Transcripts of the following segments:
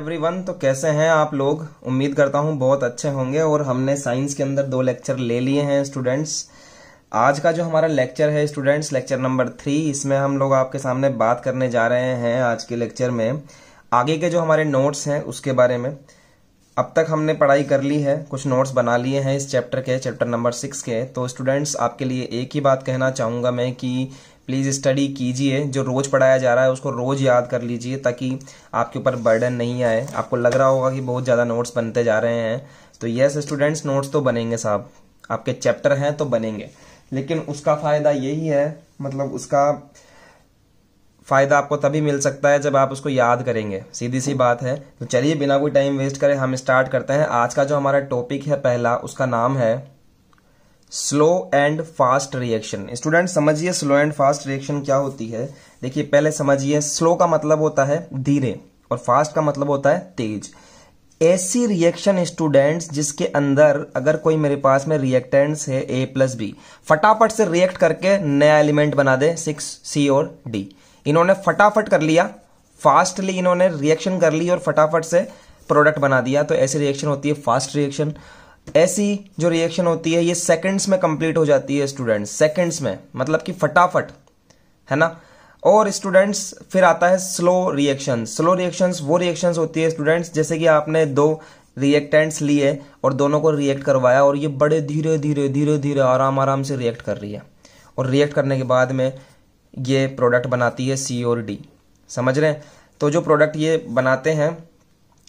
everyone तो कैसे हैं आप लोग उम्मीद करता हूं बहुत अच्छे होंगे और हमने साइंस के अंदर दो लेक्चर ले लिए हैं स्टूडेंट्स आज का जो हमारा लेक्चर है स्टूडेंट्स लेक्चर नंबर थ्री इसमें हम लोग आपके सामने बात करने जा रहे हैं आज के लेक्चर में आगे के जो हमारे नोट्स हैं उसके बारे में अब तक हमने पढ़ाई कर ली है कुछ नोट्स बना लिए हैं इस चैप्टर के चैप्टर नंबर सिक्स के तो स्टूडेंट्स आपके लिए एक ही बात कहना चाहूँगा मैं कि प्लीज़ स्टडी कीजिए जो रोज़ पढ़ाया जा रहा है उसको रोज़ याद कर लीजिए ताकि आपके ऊपर बर्डन नहीं आए आपको लग रहा होगा कि बहुत ज़्यादा नोट्स बनते जा रहे हैं तो यस स्टूडेंट्स नोट्स तो बनेंगे साहब आपके चैप्टर हैं तो बनेंगे लेकिन उसका फ़ायदा यही है मतलब उसका फ़ायदा आपको तभी मिल सकता है जब आप उसको याद करेंगे सीधी सी बात है तो चलिए बिना कोई टाइम वेस्ट करें हम स्टार्ट करते हैं आज का जो हमारा टॉपिक है पहला उसका नाम है slow and fast reaction student समझिए स्लो एंड फास्ट रिएक्शन क्या होती है देखिए पहले समझिए स्लो का मतलब होता है धीरे और फास्ट का मतलब होता है तेज ऐसी रिएक्शन स्टूडेंट्स जिसके अंदर अगर कोई मेरे पास में रिएक्टेंट्स है ए प्लस बी फटाफट से रिएक्ट करके नया एलिमेंट बना दे सिक्स सी और डी इन्होंने फटाफट कर लिया फास्टली इन्होंने रिएक्शन कर ली और फटाफट से प्रोडक्ट बना दिया तो ऐसी रिएक्शन होती है फास्ट रिएक्शन ऐसी जो रिएक्शन होती है ये सेकंड्स में कंप्लीट हो जाती है स्टूडेंट्स सेकंड्स में मतलब कि फटाफट है ना और स्टूडेंट्स फिर आता है स्लो रिएक्शन स्लो रिएक्शंस वो रिएक्शंस होती है स्टूडेंट्स जैसे कि आपने दो रिएक्टेंट्स लिए और दोनों को रिएक्ट करवाया और ये बड़े धीरे धीरे धीरे धीरे आराम आराम से रिएक्ट कर रही है और रिएक्ट करने के बाद में ये प्रोडक्ट बनाती है सी और डी समझ रहे हैं तो जो प्रोडक्ट ये बनाते हैं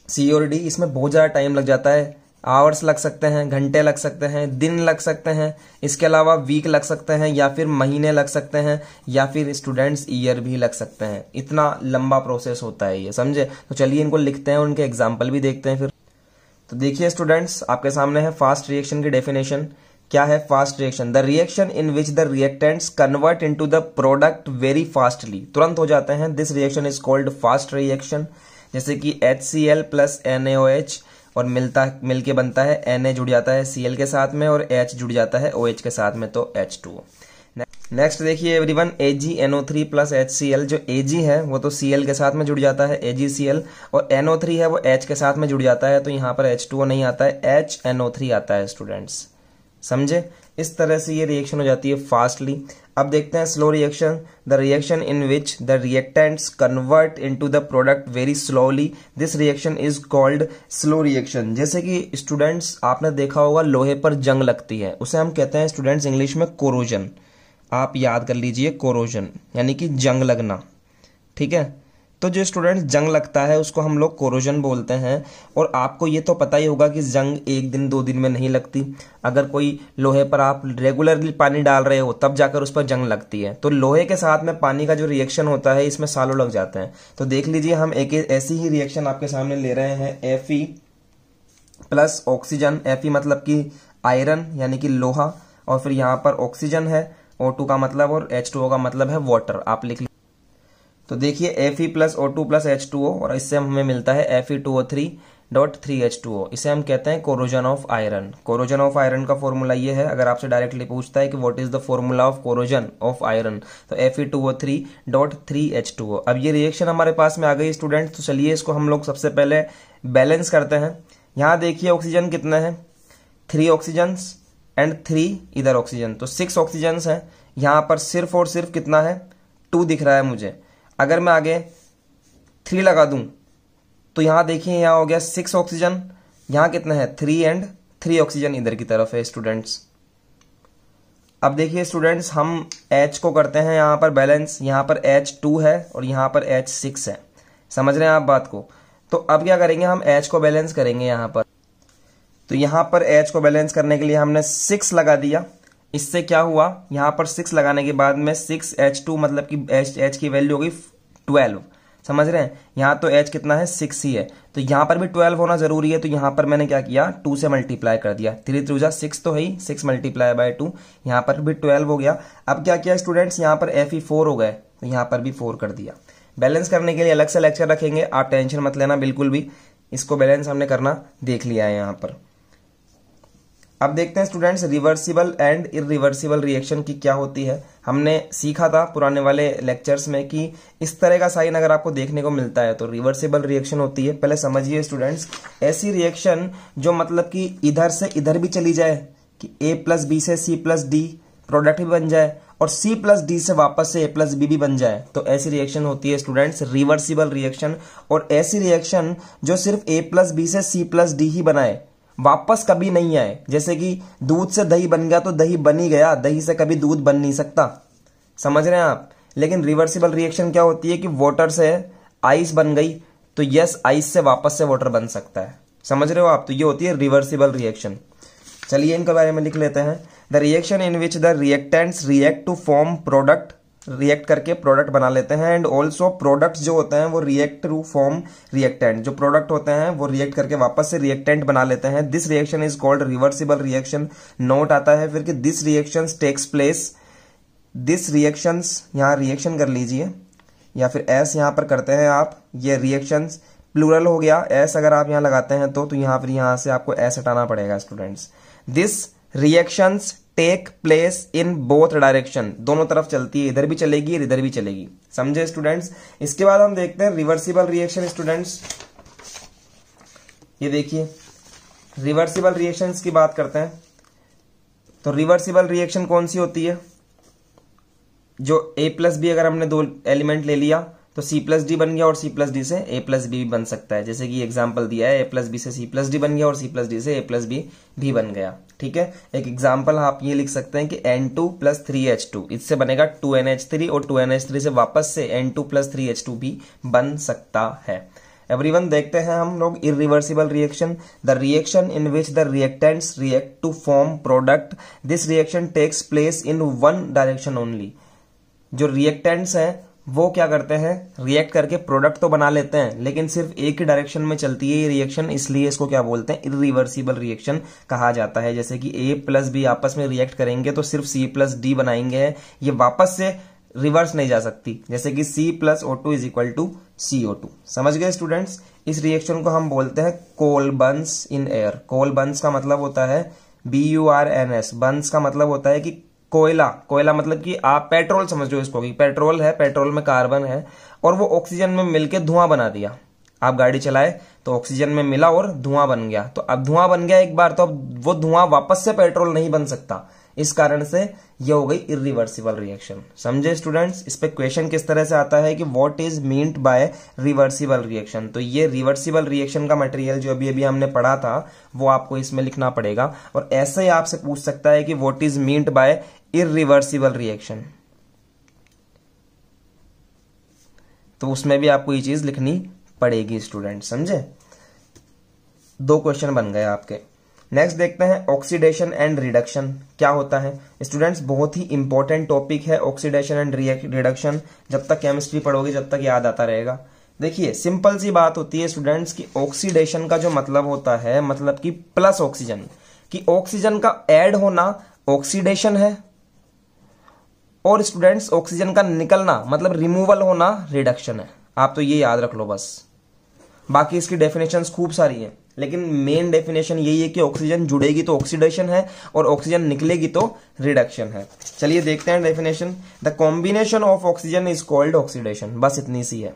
सी और डी इसमें बहुत ज़्यादा टाइम लग जाता है आवर्स लग सकते हैं घंटे लग सकते हैं दिन लग सकते हैं इसके अलावा वीक लग सकते हैं या फिर महीने लग सकते हैं या फिर स्टूडेंट्स ईयर भी लग सकते हैं इतना लंबा प्रोसेस होता है ये समझे तो चलिए इनको लिखते हैं उनके एग्जाम्पल भी देखते हैं फिर तो देखिए स्टूडेंट्स आपके सामने है फास्ट रिएक्शन की डेफिनेशन क्या है fast reaction the reaction in which the reactants convert into the product very fastly तुरंत हो जाते हैं this reaction is called fast reaction जैसे कि H C L plus N H और मिलता मिलके बनता है एन जुड़ जाता है सी के साथ में और एच जुड़ जाता है ओ OH के साथ में तो एच टू नेक्स्ट देखिए everyone A G N O three plus H C L जो ए जी है वो तो सी एल के साथ में जुड़ जाता है ए जी सी एल और एनओ थ्री है वो एच के साथ में जुड़ जाता है तो यहाँ पर एच टू नहीं आता है एच एन ओ थ्री आता है स्टूडेंट्स समझे इस तरह से ये रिएक्शन हो जाती है फास्टली अब देखते हैं slow reaction the reaction in which the reactants convert into the product very slowly this reaction is called slow reaction जैसे कि स्टूडेंट्स आपने देखा होगा लोहे पर जंग लगती है उसे हम कहते हैं स्टूडेंट्स इंग्लिश में कोरोजन आप याद कर लीजिए कोरोजन यानी कि जंग लगना ठीक है तो जो स्टूडेंट्स जंग लगता है उसको हम लोग कोरोजन बोलते हैं और आपको ये तो पता ही होगा कि जंग एक दिन दो दिन में नहीं लगती अगर कोई लोहे पर आप रेगुलरली पानी डाल रहे हो तब जाकर उस पर जंग लगती है तो लोहे के साथ में पानी का जो रिएक्शन होता है इसमें सालों लग जाते हैं तो देख लीजिए हम एक ऐसी ही रिएक्शन आपके सामने ले रहे हैं एफ प्लस ऑक्सीजन एफ मतलब कि आयरन यानी कि लोहा और फिर यहाँ पर ऑक्सीजन है ओ टू का मतलब और एच टू का मतलब है वाटर आप लिख तो देखिए F E plus O two plus H two O और इससे हमें मिलता है F E two O three dot three H two O इसे हम कहते हैं corrosion of iron corrosion of iron का फॉर्मूला ये है अगर आपसे डायरेक्टली पूछता है कि what is the formula of corrosion of iron तो F E two O three dot three H two O अब ये रिएक्शन हमारे पास में आ गई स्टूडेंट तो चलिए इसको हम लोग सबसे पहले बैलेंस करते हैं यहां देखिए ऑक्सीजन कितने तो हैं थ्री ऑक्सीजन एंड थ्री इधर ऑक्सीजन तो सिक्स ऑक्सीजन है यहां पर सिर्फ और सिर्फ कितना है टू दिख रहा है मुझे अगर मैं आगे थ्री लगा दूं तो यहां देखिए यहां हो गया सिक्स ऑक्सीजन यहां कितना है थ्री एंड थ्री ऑक्सीजन इधर की तरफ है स्टूडेंट्स अब देखिए स्टूडेंट्स हम एच को करते हैं यहां पर बैलेंस यहां पर एच टू है और यहां पर एच सिक्स है समझ रहे हैं आप बात को तो अब क्या करेंगे हम एच को बैलेंस करेंगे यहां पर तो यहां पर एच को बैलेंस करने के लिए हमने सिक्स लगा दिया इससे क्या हुआ यहां पर सिक्स लगाने के बाद में सिक्स एच टू मतलब कि एच की वैल्यू होगी ट्वेल्व समझ रहे हैं यहाँ तो एच कितना है सिक्स ही है तो यहाँ पर भी ट्वेल्व होना जरूरी है तो यहाँ पर मैंने क्या किया टू से मल्टीप्लाई कर दिया थ्री थ्रू जा सिक्स तो है ही सिक्स मल्टीप्लाई बाय टू यहाँ पर भी ट्वेल्व हो गया अब क्या किया स्टूडेंट्स यहाँ पर एफ ई फोर हो गए तो यहाँ पर भी फोर कर दिया बैलेंस करने के लिए अलग से लेक्चर रखेंगे आप टेंशन मत लेना बिल्कुल भी इसको बैलेंस हमने करना देख लिया है यहाँ पर अब देखते हैं students reversible and irreversible reaction की क्या होती है हमने सीखा था पुराने वाले लेक्चर्स में कि इस तरह का साइन अगर आपको देखने को मिलता है तो रिवर्सिबल रिएक्शन होती है पहले समझिए स्टूडेंट्स ऐसी रिएक्शन जो मतलब कि इधर से इधर भी चली जाए कि ए प्लस बी से सी प्लस डी प्रोडक्ट भी बन जाए और सी प्लस डी से वापस से ए प्लस बी भी बन जाए तो ऐसी रिएक्शन होती है स्टूडेंट्स रिवर्सिबल रिएक्शन और ऐसी रिएक्शन जो सिर्फ ए प्लस बी से सी प्लस डी ही बनाए वापस कभी नहीं आए जैसे कि दूध से दही बन गया तो दही बन ही गया दही से कभी दूध बन नहीं सकता समझ रहे हैं आप लेकिन रिवर्सिबल रिएक्शन क्या होती है कि वाटर से आइस बन गई तो यस आइस से वापस से वाटर बन सकता है समझ रहे हो आप तो ये होती है रिवर्सिबल रिएक्शन चलिए इनके बारे में लिख लेते हैं the reaction in which the reactants react to form product react करके प्रोडक्ट बना लेते हैं एंड ऑल्सो प्रोडक्ट्स जो होते हैं वो रिएक्ट टू फॉर्म रिएक्टेंट जो प्रोडक्ट होते हैं वो रिएक्ट करके वापस से रिएक्टेंट बना लेते हैं this reaction is called reversible reaction note आता है फिर कि this reaction takes place this reaction यहाँ रिएक्शन कर लीजिए या फिर एस यहाँ पर करते हैं आप ये रिएक्शन प्लूरल हो गया एस अगर आप यहाँ लगाते हैं तो तो यहाँ पर यहाँ से आपको एस हटाना पड़ेगा students this reactions take place in both direction दोनों तरफ चलती है इधर भी चलेगी इधर भी चलेगी समझे स्टूडेंट्स इसके बाद हम देखते हैं रिवर्सिबल रिएक्शन स्टूडेंट्स ये देखिए रिवर्सिबल रिएक्शन की बात करते हैं तो रिवर्सिबल रिएक्शन कौन सी होती है जो ए प्लस बी अगर हमने दो एलिमेंट ले लिया तो सी प्लस डी बन गया और सी प्लस डी से ए प्लस बी भी बन सकता है जैसे कि एग्जाम्पल दिया है ए प्लस बी से सी प्लस डी बन गया और सी प्लस डी से ए प्लस बी भी बन गया ठीक है एक एग्जाम्पल आप ये लिख सकते हैं कि N two plus three H two इससे बनेगा टू एन एच थ्री और टू एन एच थ्री से वापस से N two plus three H two भी बन सकता है एवरीवन देखते हैं हम लोग irreversible reaction the reaction in which the reactants react to form product this reaction takes place in one direction only जो रिएक्टेंट्स हैं वो क्या करते हैं रिएक्ट करके प्रोडक्ट तो बना लेते हैं लेकिन सिर्फ एक ही डायरेक्शन में चलती है ये रिएक्शन इसलिए इसको क्या बोलते हैं इरिवर्सिबल रिएक्शन कहा जाता है जैसे कि ए प्लस बी आपस में रिएक्ट करेंगे तो सिर्फ सी प्लस डी बनाएंगे ये वापस से रिवर्स नहीं जा सकती जैसे कि C plus O two is equal to C O two समझ गए स्टूडेंट्स इस रिएक्शन को हम बोलते हैं कोलबंस इन एयर कोलबंस का मतलब होता है B U R N S burns का मतलब होता है कि कोयला कोयला मतलब कि आप पेट्रोल समझ लो इसको कि पेट्रोल है पेट्रोल में कार्बन है और वो ऑक्सीजन में मिलके धुआं बना दिया आप गाड़ी चलाए तो ऑक्सीजन में मिला और धुआं बन गया तो अब धुआं बन गया एक बार तो अब वो धुआं वापस से पेट्रोल नहीं बन सकता इस कारण से यह हो गई इरिवर्सिबल रिएक्शन समझे स्टूडेंट्स इस पे क्वेश्चन किस तरह से आता है कि what is meant by reversible reaction तो ये रिवर्सिबल रिएक्शन का मटेरियल जो अभी अभी हमने पढ़ा था वो आपको इसमें लिखना पड़ेगा और ऐसे ही आपसे पूछ सकता है कि what is meant by irreversible reaction तो उसमें भी आपको ये चीज लिखनी पड़ेगी स्टूडेंट समझे दो क्वेश्चन बन गए आपके नेक्स्ट देखते हैं ऑक्सीडेशन एंड रिडक्शन क्या होता है स्टूडेंट्स बहुत ही इंपॉर्टेंट टॉपिक है ऑक्सीडेशन एंड रिडक्शन जब तक केमिस्ट्री पढ़ोगे जब तक याद आता रहेगा देखिए सिंपल सी बात होती है स्टूडेंट्स की ऑक्सीडेशन का जो मतलब होता है मतलब कि प्लस ऑक्सीजन कि ऑक्सीजन का एड होना ऑक्सीडेशन है और स्टूडेंट्स ऑक्सीजन का निकलना मतलब रिमूवल होना रिडक्शन है आप तो ये याद रख लो बस बाकी इसकी डेफिनेशन खूब सारी है लेकिन मेन डेफिनेशन यही है कि ऑक्सीजन जुड़ेगी तो ऑक्सीडेशन है और ऑक्सीजन निकलेगी तो रिडक्शन है चलिए देखते हैं definition the combination of oxygen is called oxidation बस इतनी सी है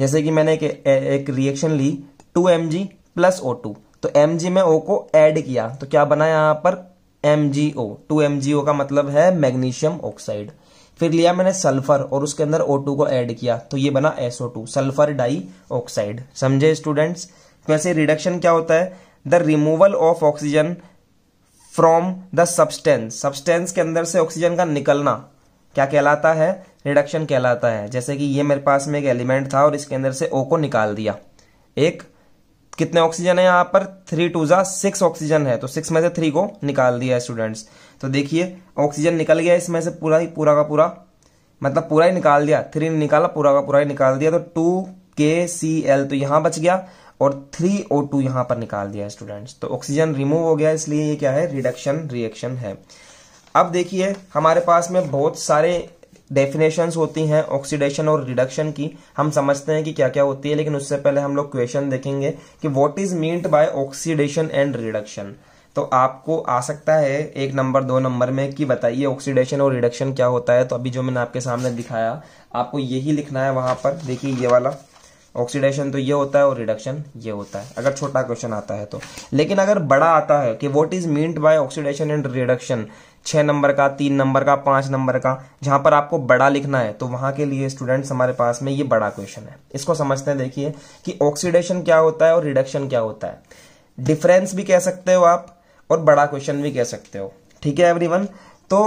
जैसे कि मैंने एक, एक रिएक्शन ली two M G plus O two तो एम जी में ओ को एड किया तो क्या बना यहां पर M G O two M G O का मतलब है मैग्नीशियम ऑक्साइड फिर लिया मैंने सल्फर और उसके अंदर O2 को ऐड किया तो ये बना SO2 सल्फर डाई ऑक्साइड समझे स्टूडेंट्स वैसे रिडक्शन क्या होता है the removal of oxygen from the substance substance के अंदर से ऑक्सीजन का निकलना क्या कहलाता है रिडक्शन कहलाता है जैसे कि ये मेरे पास में एक एलिमेंट था और इसके अंदर से ओ को निकाल दिया एक कितने ऑक्सीजन है यहाँ पर थ्री टू जा सिक्स ऑक्सीजन है तो सिक्स में से थ्री को निकाल दिया है स्टूडेंट्स तो देखिए ऑक्सीजन निकल गया इसमें से पूरा ही पूरा का पूरा मतलब पूरा ही निकाल दिया थ्री ने निकाला पूरा का पूरा ही निकाल दिया तो टू के सी एल तो यहां बच गया और थ्री ओ टू यहां पर निकाल दिया स्टूडेंट्स तो ऑक्सीजन रिमूव हो गया इसलिए ये क्या है रिडक्शन रिएक्शन है अब देखिए हमारे पास में बहुत सारे डेफिनेशंस होती हैं ऑक्सीडेशन और रिडक्शन की हम समझते हैं कि क्या क्या होती है लेकिन उससे पहले हम लोग क्वेश्चन देखेंगे कि what is meant by oxidation and reduction तो आपको आ सकता है एक नंबर दो नंबर में कि बताइए ऑक्सीडेशन और रिडक्शन क्या होता है तो अभी जो मैंने आपके सामने दिखाया आपको यही लिखना है वहां पर देखिए ये वाला ऑक्सीडेशन तो ये होता है और रिडक्शन ये होता है अगर छोटा क्वेश्चन आता है तो लेकिन अगर बड़ा आता है कि what is meant by oxidation and reduction छः नंबर का तीन नंबर का पाँच नंबर का जहाँ पर आपको बड़ा लिखना है तो वहाँ के लिए स्टूडेंट्स हमारे पास में ये बड़ा क्वेश्चन है इसको समझते हैं देखिए कि ऑक्सीडेशन क्या होता है और रिडक्शन क्या होता है डिफरेंस भी कह सकते हो आप और बड़ा क्वेश्चन भी कह सकते हो ठीक है एवरीवन तो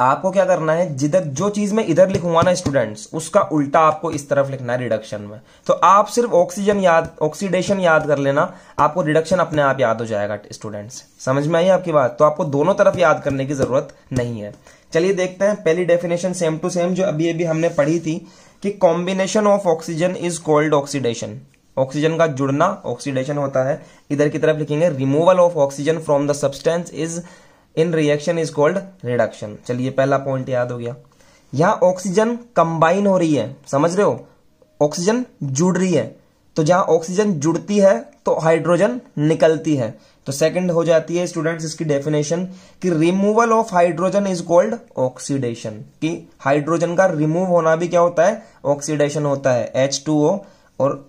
आपको क्या करना है जिधर जो चीज में इधर लिखूंगा ना स्टूडेंट्स उसका उल्टा आपको इस तरफ लिखना है रिडक्शन में तो आप सिर्फ ऑक्सीजन याद ऑक्सीडेशन याद कर लेना आपको रिडक्शन अपने आप याद हो जाएगा स्टूडेंट्स समझ में आई आपकी बात तो आपको दोनों तरफ याद करने की जरूरत नहीं है चलिए देखते हैं पहली डेफिनेशन सेम टू सेम जो अभी अभी हमने पढ़ी थी कि combination of oxygen is called oxidation oxygen का जुड़ना ऑक्सीडेशन होता है इधर की तरफ लिखेंगे removal of oxygen from the substance is in reaction is called reduction चलिए पहला पॉइंट याद हो गया यहां ऑक्सीजन कंबाइन हो रही है समझ रहे हो ऑक्सीजन जुड़ रही है तो जहां ऑक्सीजन जुड़ती है तो हाइड्रोजन निकलती है तो सेकंड हो जाती है स्टूडेंट्स इसकी डेफिनेशन कि removal of hydrogen is called oxidation कि हाइड्रोजन का रिमूव होना भी क्या होता है ऑक्सीडेशन होता है एच टू ओ और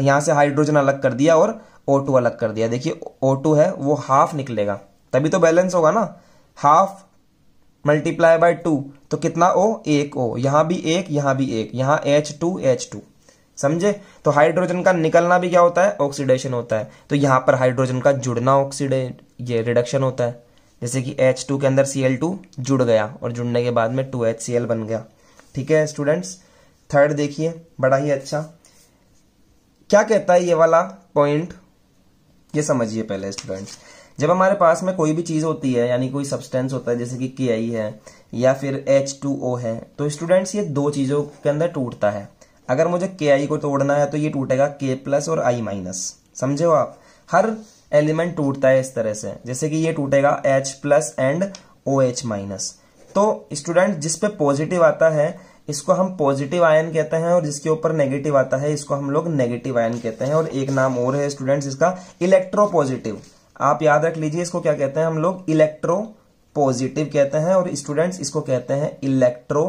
यहां से हाइड्रोजन अलग कर दिया और ओ टू अलग कर दिया देखिए ओ टू है वो हाफ निकलेगा तभी तो बैलेंस होगा ना हाफ मल्टीप्लाई बाय टू तो कितना ओ एक ओ यहां भी एक यहां भी एक यहां एच टू एच टू समझे तो हाइड्रोजन का निकलना भी क्या होता है ऑक्सीडेशन होता है तो यहां पर हाइड्रोजन का जुड़ना ऑक्सीडे ये रिडक्शन होता है जैसे कि एच टू के अंदर सी एल टू जुड़ गया और जुड़ने के बाद में टू एच सी एल बन गया ठीक है स्टूडेंट्स थर्ड देखिए बड़ा ही अच्छा क्या कहता है ये वाला पॉइंट ये समझिए पहले स्टूडेंट्स जब हमारे पास में कोई भी चीज़ होती है यानी कोई सब्सटेंस होता है जैसे कि के आई है या फिर एच टू ओ है तो स्टूडेंट्स ये दो चीज़ों के अंदर टूटता है अगर मुझे के आई को तोड़ना है तो ये टूटेगा के प्लस और आई माइनस समझे हो आप हर एलिमेंट टूटता है इस तरह से जैसे कि ये टूटेगा H plus and O H minus तो स्टूडेंट जिसपे पॉजिटिव आता है इसको हम पॉजिटिव आयन कहते हैं और जिसके ऊपर नेगेटिव आता है इसको हम लोग नेगेटिव आयन कहते हैं और एक नाम और है स्टूडेंट्स इसका इलेक्ट्रोपॉजिटिव आप याद रख लीजिए इसको क्या कहते हैं हम लोग इलेक्ट्रो पॉजिटिव कहते हैं और स्टूडेंट्स इसको कहते हैं इलेक्ट्रो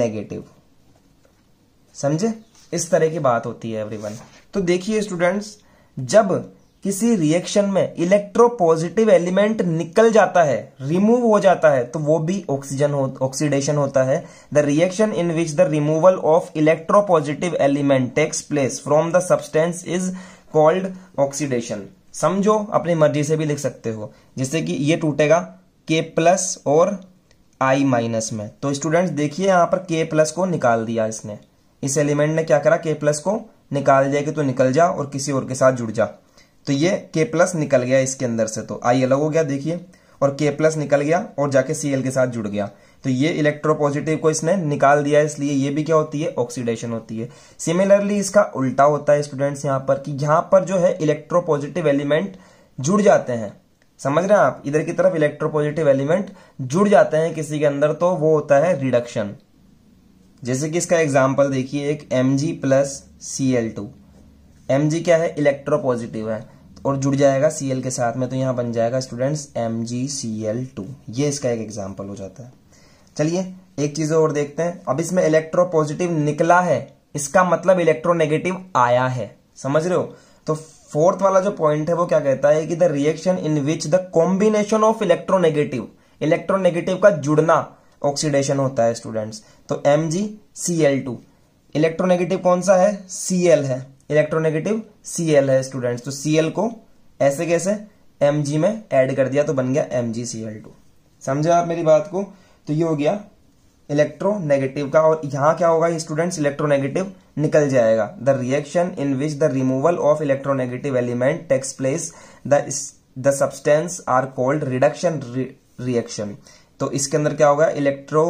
नेगेटिव समझे इस तरह की बात होती है एवरीवन तो देखिए स्टूडेंट्स जब किसी रिएक्शन में इलेक्ट्रो पॉजिटिव एलिमेंट निकल जाता है रिमूव हो जाता है तो वो भी ऑक्सीजन हो ऑक्सीडेशन होता है the reaction in which the removal of electropositive element takes place from the substance is called oxidation समझो अपनी मर्जी से भी लिख सकते हो जिससे कि ये टूटेगा के प्लस और आई माइनस में तो स्टूडेंट्स देखिए यहां पर के प्लस को निकाल दिया इसने इस एलिमेंट ने क्या करा के प्लस को निकाल दिया कि तो निकल जा और किसी और के साथ जुड़ जा तो ये के प्लस निकल गया इसके अंदर से तो आई अलग हो गया देखिए और के प्लस निकल गया और जाके सी एल के साथ जुड़ गया तो ये इलेक्ट्रोपॉजिटिव को इसने निकाल दिया इसलिए ये भी क्या होती है ऑक्सीडेशन होती है सिमिलरली इसका उल्टा होता है स्टूडेंट्स यहां पर कि यहां पर जो है इलेक्ट्रोपॉजिटिव एलिमेंट जुड़ जाते हैं समझ रहे हैं आप इधर की तरफ इलेक्ट्रोपॉजिटिव एलिमेंट जुड़ जाते हैं किसी के अंदर तो वो होता है रिडक्शन जैसे कि इसका एग्जाम्पल देखिए एक M G plus C L two M G क्या है इलेक्ट्रोपॉजिटिव है और जुड़ जाएगा सी एल के साथ में तो यहां बन जाएगा students M G C L two ये इसका एक एग्जाम्पल हो जाता है चलिए एक चीज और देखते हैं अब इसमें इलेक्ट्रो पॉजिटिव निकला है इसका मतलब इलेक्ट्रोनेगेटिव आया है समझ रहे हो तो फोर्थ वाला जो पॉइंट है वो क्या कहता है कि the reaction in which the combination of electronegative electronegative का जुड़ना ऑक्सीडेशन होता है स्टूडेंट्स तो M G C L two electronegative कौन सा है सी एल है इलेक्ट्रोनेगेटिव सी एल है स्टूडेंट्स तो सी एल को ऐसे कैसे एम जी में एड कर दिया तो बन गया M G C L two समझे आप मेरी बात को तो ये हो गया इलेक्ट्रोनेगेटिव का और यहां क्या होगा स्टूडेंट्स इलेक्ट्रोनेगेटिव निकल जाएगा the reaction in which the removal of electronegative element takes place the substance are called reduction reaction तो इसके अंदर क्या होगा इलेक्ट्रो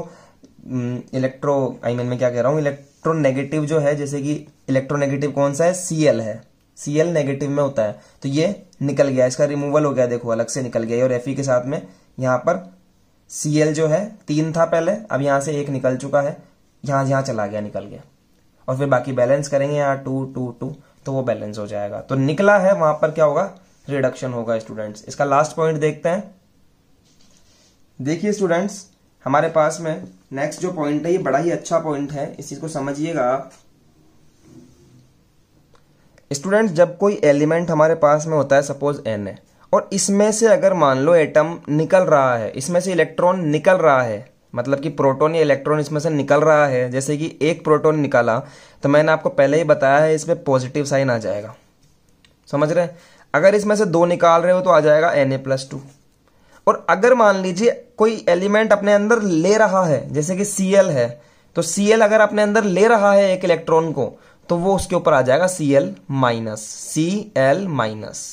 इलेक्ट्रो आई मीन मैं क्या कह रहा हूं इलेक्ट्रोनेगेटिव जो है जैसे कि इलेक्ट्रोनेगेटिव कौन सा है सीएल है सीएल नेगेटिव में होता है तो ये निकल गया इसका रिमूवल हो गया देखो अलग से निकल गया और एफ के साथ में यहां पर सी एल जो है तीन था पहले अब यहां से एक निकल चुका है यहां यहां चला गया निकल गया और फिर बाकी बैलेंस करेंगे यहां टू टू टू तो वो बैलेंस हो जाएगा तो निकला है वहां पर क्या होगा रिडक्शन होगा स्टूडेंट्स इसका लास्ट पॉइंट देखते हैं देखिए स्टूडेंट्स हमारे पास में नेक्स्ट जो पॉइंट है ये बड़ा ही अच्छा पॉइंट है इस चीज को समझिएगा आप स्टूडेंट्स जब कोई एलिमेंट हमारे पास में होता है सपोज एन है और इसमें से अगर मान लो एटम निकल रहा है इसमें से इलेक्ट्रॉन निकल रहा है मतलब कि प्रोटॉन या इलेक्ट्रॉन इसमें से निकल रहा है जैसे कि एक प्रोटॉन निकाला तो मैंने आपको पहले ही बताया है इसमें पॉजिटिव साइन आ जाएगा समझ रहे अगर इसमें से दो निकाल रहे हो तो आ जाएगा एन ए प्लस टू और अगर मान लीजिए कोई एलिमेंट अपने अंदर ले रहा है जैसे कि सी एल है तो सी एल अगर अपने अंदर ले रहा है एक इलेक्ट्रॉन को तो वो उसके ऊपर आ जाएगा C L minus C L minus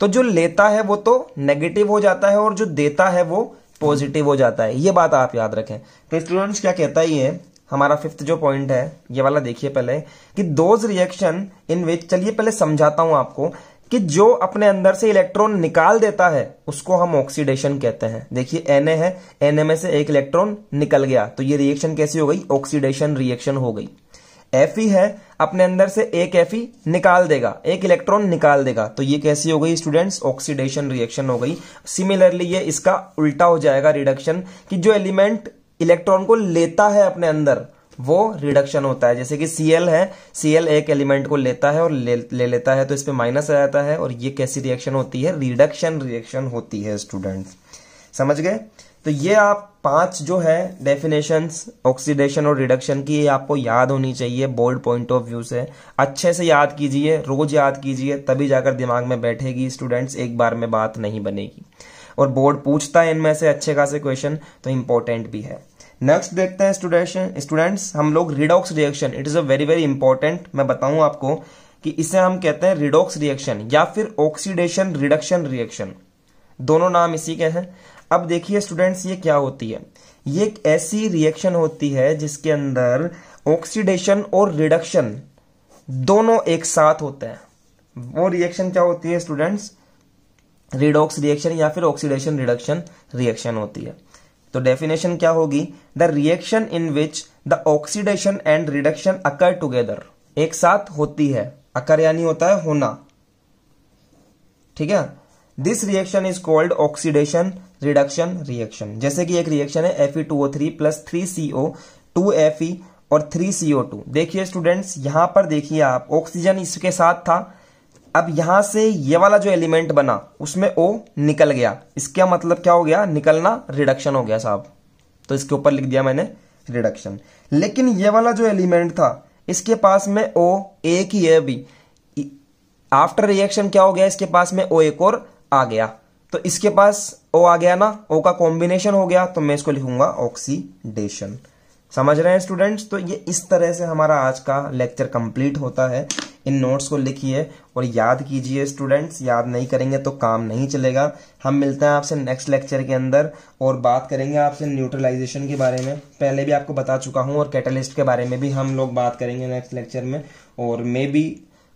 तो जो लेता है वो तो नेगेटिव हो जाता है और जो देता है वो पॉजिटिव हो जाता है ये बात आप याद रखें तो स्टूडेंट्स क्या कहता है ये हमारा फिफ्थ जो पॉइंट है ये वाला देखिए पहले कि दोज रिएक्शन इन विच चलिए पहले समझाता हूं आपको कि जो अपने अंदर से इलेक्ट्रॉन निकाल देता है उसको हम ऑक्सीडेशन कहते हैं देखिए एन है एन में से एक इलेक्ट्रॉन निकल गया तो ये रिएक्शन कैसी हो गई ऑक्सीडेशन रिएक्शन हो गई एफ e है अपने अंदर से एक एफ e निकाल देगा एक इलेक्ट्रॉन निकाल देगा तो ये कैसी हो गई स्टूडेंट्स ऑक्सीडेशन रिएक्शन हो गई सिमिलरली ये इसका उल्टा हो जाएगा रिडक्शन कि जो एलिमेंट इलेक्ट्रॉन को लेता है अपने अंदर वो रिडक्शन होता है जैसे कि सी है सी एक एलिमेंट को लेता है और ले, ले लेता है तो इस पर माइनस आ जाता है और ये कैसी रिएक्शन होती है रिडक्शन रिएक्शन होती है स्टूडेंट्स समझ गए तो ये आप पांच जो है डेफिनेशंस ऑक्सीडेशन और रिडक्शन की ये आपको याद होनी चाहिए बोल्ड पॉइंट ऑफ व्यू से अच्छे से याद कीजिए रोज याद कीजिए तभी जाकर दिमाग में बैठेगी स्टूडेंट्स एक बार में बात नहीं बनेगी और बोर्ड पूछता है इनमें से अच्छे खासे क्वेश्चन तो इंपॉर्टेंट भी है नेक्स्ट देखते हैं स्टूडेंट स्टूडेंट्स हम लोग redox reaction it is a very very important मैं बताऊं आपको कि इसे हम कहते हैं रिडॉक्स रिएक्शन या फिर ऑक्सीडेशन रिडक्शन रिएक्शन दोनों नाम इसी के हैं अब देखिए स्टूडेंट्स ये क्या होती है ये एक ऐसी रिएक्शन होती है जिसके अंदर ऑक्सीडेशन और रिडक्शन दोनों एक साथ होते हैं वो रिएक्शन क्या होती है स्टूडेंट्स रिडोक्स रिएक्शन या फिर ऑक्सीडेशन रिडक्शन रिएक्शन होती है तो डेफिनेशन क्या होगी the reaction in which the oxidation and reduction occur together एक साथ होती है अकर यानी होता है होना ठीक है this reaction is called oxidation reduction reaction जैसे कि एक रिएक्शन है F E two O three plus three C O two F E और थ्री सी ओ टू देखिए स्टूडेंट्स यहां पर देखिए आप ऑक्सीजन इसके साथ था अब यहां से ये वाला जो एलिमेंट बना उसमें ओ निकल गया इसका मतलब क्या हो गया निकलना रिडक्शन हो गया साहब तो इसके ऊपर लिख दिया मैंने रिडक्शन लेकिन ये वाला जो एलिमेंट था इसके पास में ओ एक ही है अभी आफ्टर रिएक्शन क्या हो गया इसके पास में ओ एक और आ गया तो इसके पास ओ आ गया ना ओ का कॉम्बिनेशन हो गया तो मैं इसको लिखूंगा ऑक्सीडेशन समझ रहे हैं स्टूडेंट्स तो ये इस तरह से हमारा आज का लेक्चर कंप्लीट होता है इन नोट्स को लिखिए और याद कीजिए स्टूडेंट्स याद नहीं करेंगे तो काम नहीं चलेगा हम मिलते हैं आपसे नेक्स्ट लेक्चर के अंदर और बात करेंगे आपसे न्यूट्रलाइजेशन के बारे में पहले भी आपको बता चुका हूं और कैटलिस्ट के बारे में भी हम लोग बात करेंगे नेक्स्ट लेक्चर में और मे बी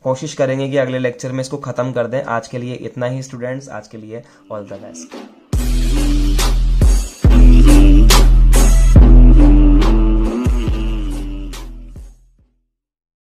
कोशिश करेंगे कि अगले लेक्चर में इसको ख़त्म कर दें आज के लिए इतना ही स्टूडेंट्स आज के लिए ऑल द बेस्ट